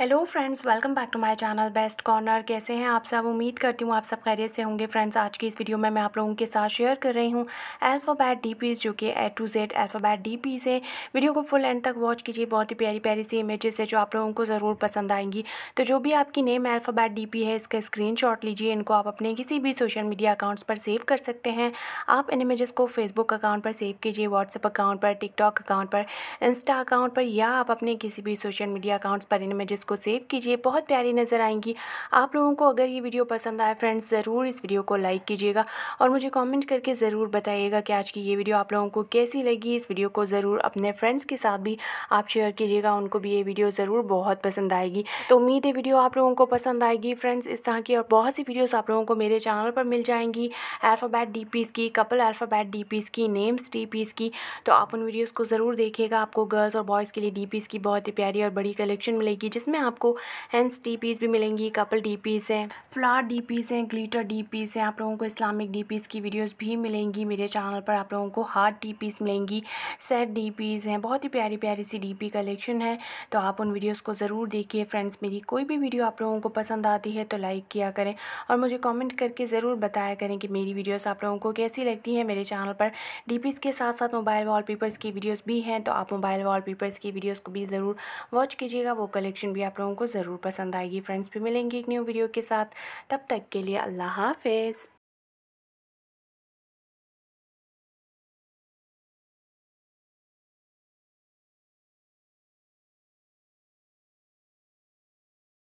hello friends welcome back to my channel best corner कैसे हैं आप सब उम्मीद करती हूँ आप सब खैरियत से होंगे फ्रेंड्स आज की इस वीडियो में मैं आप लोगों के साथ शेयर कर रही हूँ अल्फ़ाबेट डी पीज़ जो कि A to Z alphabet D Ps है वीडियो को फुल एंड तक वॉच कीजिए बहुत ही प्यारी प्यारी सी इमेजेस है जो आप लोगों को ज़रूर पसंद आएंगी तो जो भी आपकी नेम एल्फ़ाबैट डी पी है इसका स्क्रीन लीजिए इनको आप अपने किसी भी सोशल मीडिया अकाउंट्स पर सेव कर सकते हैं आप इन इमेज़ को फेसबुक अकाउंट पर सेव कीजिए व्हाट्सअप अकाउंट पर टिकटॉक अकाउंट पर इंस्टा अकाउंट पर या आप अपने किसी भी सोशल मीडिया अकाउंट्स पर इन इमेज़ इसको सेव कीजिए बहुत प्यारी नज़र आएंगी आप लोगों को अगर ये वीडियो पसंद आए फ्रेंड्स ज़रूर इस वीडियो को लाइक कीजिएगा और मुझे कॉमेंट करके ज़रूर बताइएगा कि आज की ये वीडियो आप लोगों को कैसी लगी इस वीडियो को ज़रूर अपने फ्रेंड्स के साथ भी आप शेयर कीजिएगा उनको भी ये वीडियो ज़रूर बहुत पसंद आएगी तो उम्मीद है वीडियो आप लोगों को पसंद आएगी फ्रेंड्स इस तरह की और बहुत सी वीडियोज़ आप लोगों को मेरे चैनल पर मिल जाएंगी अल्फ़ाबैट डी की कपल अल्फ़ाबैट डी की नेम्स डी की तो आप उन वीडियोज़ को ज़रूर देखिएगा आपको गर्ल्स और बॉयज़ के लिए डी की बहुत ही प्यारी और बड़ी कलेक्शन मिलेगी जिसमें में आपको हैंड्स डी पीस भी मिलेंगी कपल डी पीस हैं फ्लावर डी पीस हैं ग्लीटर डी पीस हैं आप लोगों को इस्लामिक डी पीस की वीडियोज़ भी मिलेंगी मेरे चैनल पर आप लोगों को हार्ड डी पीस मिलेंगी सेट डी पीस हैं बहुत ही प्यारी प्यारी सी डी पी कलेक्शन है तो आप उन वीडियोज़ को ज़रूर देखिए फ्रेंड्स मेरी कोई भी वीडियो आप लोगों को पसंद आती है तो लाइक किया करें और मुझे कॉमेंट करके ज़रूर बताया करें कि मेरी वीडियोज आप लोगों को कैसी लगती हैं मेरे चैनल पर डीपीस के साथ साथ मोबाइल पेपर्स की वीडियोज भी हैं तो आप मोबाइल पेपर्स की वीडियोज को भी ज़रूर वॉच कीजिएगा वो कलेक्शन भी आप आप लोगों को ज़रूर पसंद आएगी फ्रेंड्स भी मिलेंगी एक न्यू वीडियो के साथ तब तक के लिए अल्लाह हाफिज़